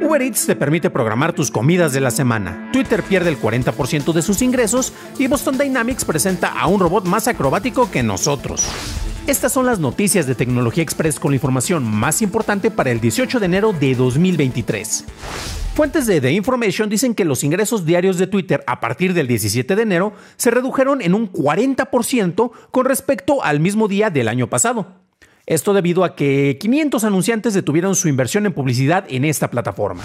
Uber Eats te permite programar tus comidas de la semana. Twitter pierde el 40% de sus ingresos y Boston Dynamics presenta a un robot más acrobático que nosotros. Estas son las noticias de Tecnología Express con la información más importante para el 18 de enero de 2023. Fuentes de The Information dicen que los ingresos diarios de Twitter a partir del 17 de enero se redujeron en un 40% con respecto al mismo día del año pasado. Esto debido a que 500 anunciantes detuvieron su inversión en publicidad en esta plataforma.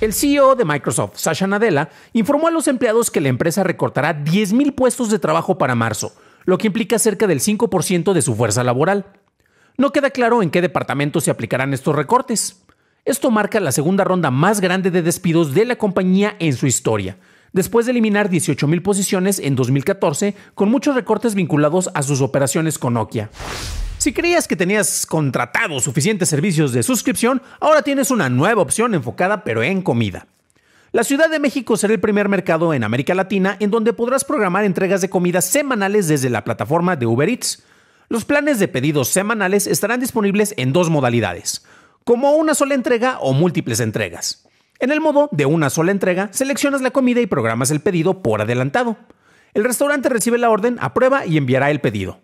El CEO de Microsoft, Sasha Nadella, informó a los empleados que la empresa recortará 10.000 puestos de trabajo para marzo, lo que implica cerca del 5% de su fuerza laboral. No queda claro en qué departamento se aplicarán estos recortes. Esto marca la segunda ronda más grande de despidos de la compañía en su historia, después de eliminar 18.000 posiciones en 2014 con muchos recortes vinculados a sus operaciones con Nokia. Si creías que tenías contratado suficientes servicios de suscripción, ahora tienes una nueva opción enfocada pero en comida. La Ciudad de México será el primer mercado en América Latina en donde podrás programar entregas de comida semanales desde la plataforma de Uber Eats. Los planes de pedidos semanales estarán disponibles en dos modalidades, como una sola entrega o múltiples entregas. En el modo de una sola entrega, seleccionas la comida y programas el pedido por adelantado. El restaurante recibe la orden, aprueba y enviará el pedido.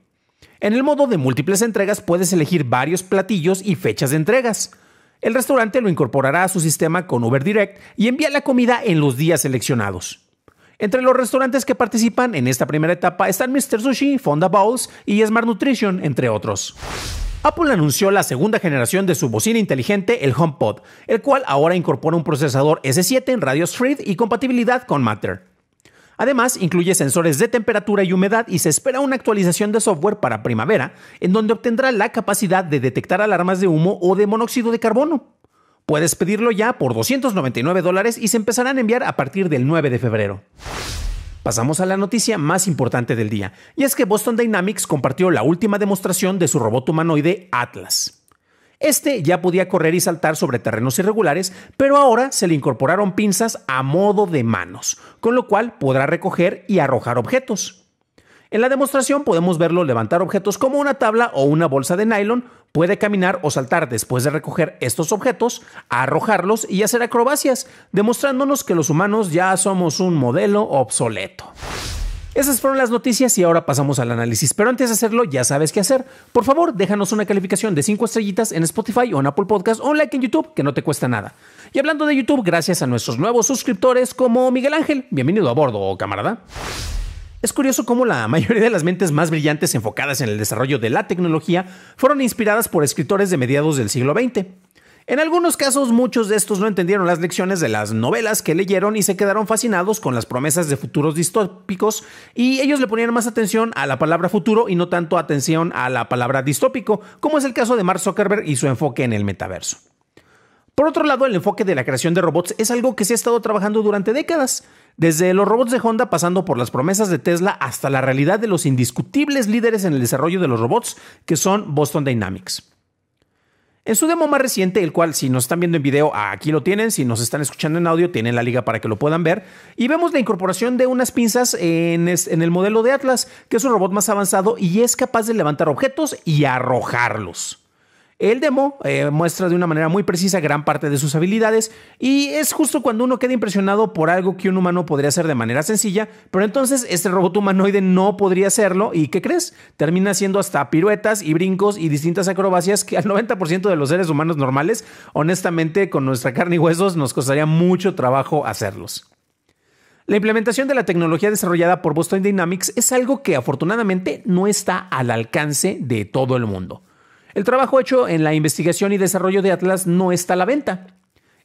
En el modo de múltiples entregas puedes elegir varios platillos y fechas de entregas. El restaurante lo incorporará a su sistema con Uber Direct y envía la comida en los días seleccionados. Entre los restaurantes que participan en esta primera etapa están Mr. Sushi, Fonda Bowls y Smart Nutrition, entre otros. Apple anunció la segunda generación de su bocina inteligente, el HomePod, el cual ahora incorpora un procesador S7 en radios y compatibilidad con Matter. Además, incluye sensores de temperatura y humedad y se espera una actualización de software para primavera, en donde obtendrá la capacidad de detectar alarmas de humo o de monóxido de carbono. Puedes pedirlo ya por 299 dólares y se empezarán a enviar a partir del 9 de febrero. Pasamos a la noticia más importante del día, y es que Boston Dynamics compartió la última demostración de su robot humanoide Atlas. Este ya podía correr y saltar sobre terrenos irregulares, pero ahora se le incorporaron pinzas a modo de manos, con lo cual podrá recoger y arrojar objetos. En la demostración podemos verlo levantar objetos como una tabla o una bolsa de nylon, puede caminar o saltar después de recoger estos objetos, arrojarlos y hacer acrobacias, demostrándonos que los humanos ya somos un modelo obsoleto. Esas fueron las noticias y ahora pasamos al análisis. Pero antes de hacerlo, ya sabes qué hacer. Por favor, déjanos una calificación de 5 estrellitas en Spotify o en Apple Podcast o un like en YouTube, que no te cuesta nada. Y hablando de YouTube, gracias a nuestros nuevos suscriptores como Miguel Ángel. Bienvenido a bordo, camarada. Es curioso cómo la mayoría de las mentes más brillantes enfocadas en el desarrollo de la tecnología fueron inspiradas por escritores de mediados del siglo XX. En algunos casos muchos de estos no entendieron las lecciones de las novelas que leyeron y se quedaron fascinados con las promesas de futuros distópicos y ellos le ponían más atención a la palabra futuro y no tanto atención a la palabra distópico, como es el caso de Mark Zuckerberg y su enfoque en el metaverso. Por otro lado, el enfoque de la creación de robots es algo que se ha estado trabajando durante décadas, desde los robots de Honda pasando por las promesas de Tesla hasta la realidad de los indiscutibles líderes en el desarrollo de los robots que son Boston Dynamics. En su demo más reciente, el cual si nos están viendo en video, aquí lo tienen, si nos están escuchando en audio, tienen la liga para que lo puedan ver, y vemos la incorporación de unas pinzas en, en el modelo de Atlas, que es un robot más avanzado y es capaz de levantar objetos y arrojarlos. El demo eh, muestra de una manera muy precisa gran parte de sus habilidades y es justo cuando uno queda impresionado por algo que un humano podría hacer de manera sencilla, pero entonces este robot humanoide no podría hacerlo y ¿qué crees? Termina haciendo hasta piruetas y brincos y distintas acrobacias que al 90% de los seres humanos normales, honestamente, con nuestra carne y huesos nos costaría mucho trabajo hacerlos. La implementación de la tecnología desarrollada por Boston Dynamics es algo que afortunadamente no está al alcance de todo el mundo. El trabajo hecho en la investigación y desarrollo de Atlas no está a la venta.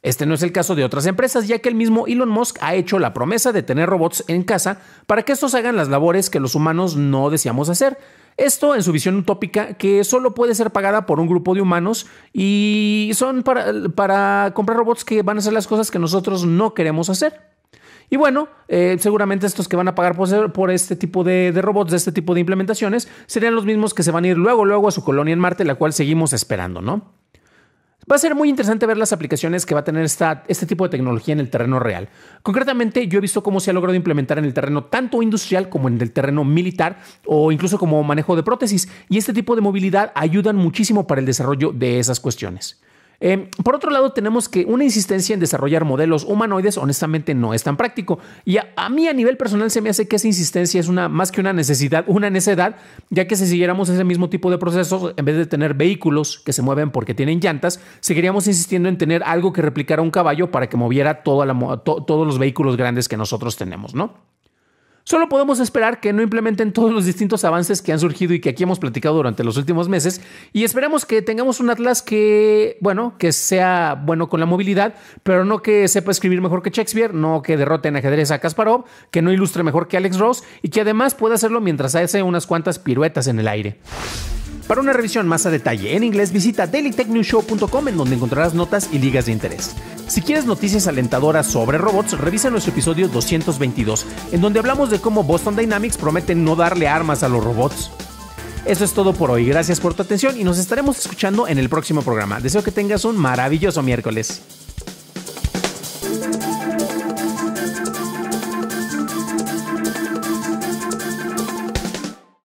Este no es el caso de otras empresas, ya que el mismo Elon Musk ha hecho la promesa de tener robots en casa para que estos hagan las labores que los humanos no deseamos hacer. Esto en su visión utópica que solo puede ser pagada por un grupo de humanos y son para, comprar robots que van a hacer las cosas que nosotros no queremos hacer. Y bueno, eh, seguramente estos que van a pagar por, este tipo de, robots, de este tipo de implementaciones, serían los mismos que se van a ir luego, luego a su colonia en Marte, la cual seguimos esperando, ¿no? Va a ser muy interesante ver las aplicaciones que va a tener este tipo de tecnología en el terreno real. Concretamente, yo he visto cómo se ha logrado implementar en el terreno tanto industrial como en el terreno militar o incluso como manejo de prótesis. Y este tipo de movilidad ayudan muchísimo para el desarrollo de esas cuestiones. Em, por otro lado, tenemos que una insistencia en desarrollar modelos humanoides honestamente no es tan práctico. Y a, mí a nivel personal se me hace que esa insistencia es una más que una necesidad, una necedad, ya que si siguiéramos ese mismo tipo de procesos, en vez de tener vehículos que se mueven porque tienen llantas, seguiríamos insistiendo en tener algo que replicara un caballo para que moviera todos los vehículos grandes que nosotros tenemos, ¿no? Solo podemos esperar que no implementen todos los distintos avances que han surgido y que aquí hemos platicado durante los últimos meses y esperamos que tengamos un Atlas que, bueno, que sea bueno con la movilidad, pero no que sepa escribir mejor que Shakespeare, no que derrote en ajedrez a Kasparov, que no ilustre mejor que Alex Ross y que además pueda hacerlo mientras hace unas cuantas piruetas en el aire. Para una revisión más a detalle en inglés visita dailytechnewshow.com en donde encontrarás notas y ligas de interés. Si quieres noticias alentadoras sobre robots, revisa nuestro episodio 222, en donde hablamos de cómo Boston Dynamics promete no darle armas a los robots. Eso es todo por hoy, gracias por tu atención y nos estaremos escuchando en el próximo programa. Deseo que tengas un maravilloso miércoles.